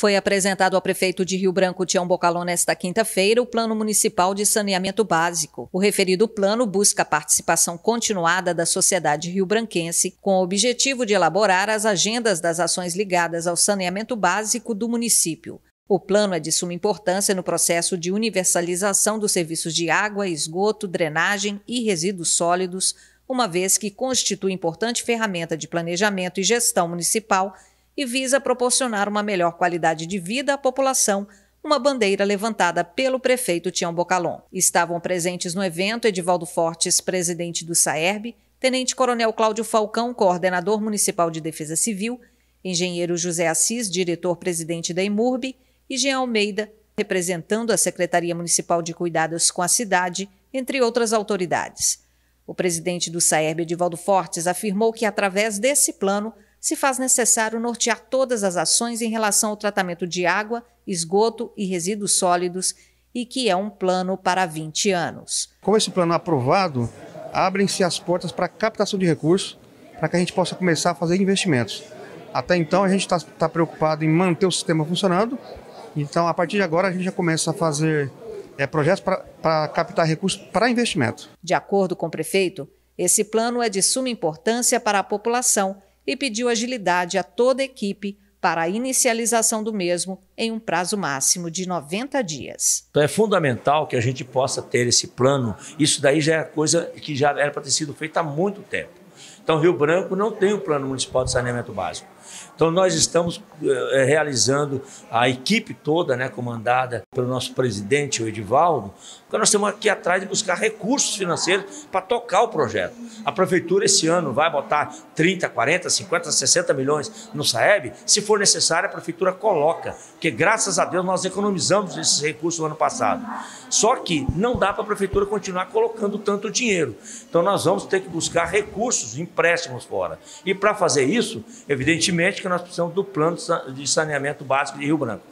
Foi apresentado ao prefeito de Rio Branco, Tião Bocalon, nesta quinta-feira, o Plano Municipal de Saneamento Básico. O referido plano busca a participação continuada da sociedade riobranquense, com o objetivo de elaborar as agendas das ações ligadas ao saneamento básico do município. O plano é de suma importância no processo de universalização dos serviços de água, esgoto, drenagem e resíduos sólidos, uma vez que constitui importante ferramenta de planejamento e gestão municipal e visa proporcionar uma melhor qualidade de vida à população, uma bandeira levantada pelo prefeito Tião Bocalon. Estavam presentes no evento Edivaldo Fortes, presidente do SAERB, Tenente Coronel Cláudio Falcão, coordenador municipal de Defesa Civil, engenheiro José Assis, diretor-presidente da IMURB, e Jean Almeida, representando a Secretaria Municipal de Cuidados com a Cidade, entre outras autoridades. O presidente do SAERB, Edivaldo Fortes, afirmou que, através desse plano, se faz necessário nortear todas as ações em relação ao tratamento de água, esgoto e resíduos sólidos, e que é um plano para 20 anos. Com esse plano aprovado, abrem-se as portas para a captação de recursos, para que a gente possa começar a fazer investimentos. Até então, a gente está tá preocupado em manter o sistema funcionando, então, a partir de agora, a gente já começa a fazer é, projetos para captar recursos para investimento. De acordo com o prefeito, esse plano é de suma importância para a população e pediu agilidade a toda a equipe para a inicialização do mesmo em um prazo máximo de 90 dias. Então é fundamental que a gente possa ter esse plano. Isso daí já é coisa que já era para ter sido feita há muito tempo. Então, Rio Branco não tem o Plano Municipal de Saneamento Básico. Então, nós estamos é, realizando a equipe toda, né, comandada pelo nosso presidente, o Edivaldo, porque nós temos aqui atrás de buscar recursos financeiros para tocar o projeto. A prefeitura, esse ano, vai botar 30, 40, 50, 60 milhões no SAEB. Se for necessário, a prefeitura coloca, porque graças a Deus nós economizamos esses recursos no ano passado. Só que não dá para a prefeitura continuar colocando tanto dinheiro. Então, nós vamos ter que buscar recursos, empresas empréstimos fora. E para fazer isso, evidentemente que nós precisamos do plano de saneamento básico de Rio Branco.